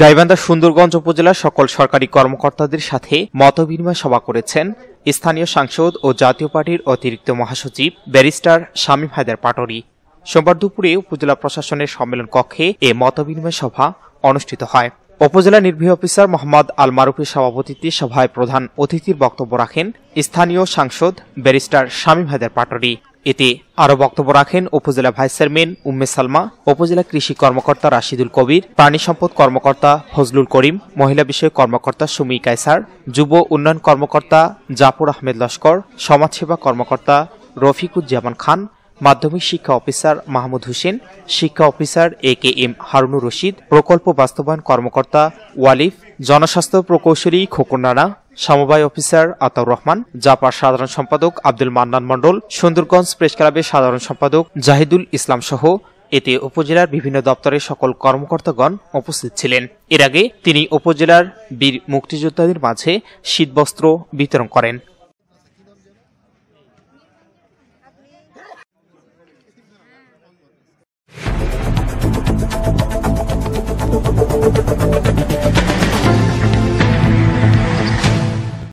গাইবান্ধা সুন্দরগঞ্জ উপজেলার সকল সরকারি কর্মকর্তাদের সাথে মতবিনিময় সভা করেছেন স্থানীয় সাংসদ ও জাতীয় পার্টির অতিরিক্ত মহাসচিব ব্যারিস্টার শামীম হায়দার পাটরি সোমবার দুপুরে উপজেলা প্রশাসনের সম্মেলন কক্ষে এ মতবিনিময় সভা অনুষ্ঠিত হয় উপজেলা নির্বাহী অফিসার মোহাম্মদ আল মারুফের সভাপতিত্বে সভায় প্রধান অতিথির বক্তব্য রাখেন স্থানীয় সাংসদ ব্যারিস্টার শামীম হায়দার পাটরি এতে আরও বক্তব্য রাখেন উপজেলা ভাইস চেয়ারম্যান উম্মে সালমা উপজেলা কৃষি কর্মকর্তা রাশিদুল কবির প্রাণী সম্পদ কর্মকর্তা ফজলুল করিম মহিলা বিষয়ক কর্মকর্তা সুমি কায়সার যুব উন্নয়ন কর্মকর্তা জাফর আহমেদ লস্কর সমাজসেবা কর্মকর্তা রফিকুজ্জামান খান মাধ্যমিক শিক্ষা অফিসার মাহমুদ হোসেন শিক্ষা officer A K M Harunur Rashid প্রকল্প বাস্তবায়ন কর্মকর্তা ওয়ালিফ জনস্বাস্থ্য প্রকৌশলী খোকন রানা সমবায় অফিসার আতাউর রহমান জাপার সাধারণ সম্পাদক আব্দুল মান্নান মণ্ডল সুন্দরগঞ্জ প্রেস ক্লাবের সাধারণ সম্পাদক জাহিদুল ইসলাম সহ এতে উপজেলার বিভিন্ন দপ্তরের সকল কর্মকর্তাগণ উপস্থিত ছিলেন এর আগে তিনি উপজেলার বীর মুক্তিযোদ্ধাদের মাঝে শীতবস্ত্র বিতরণ করেন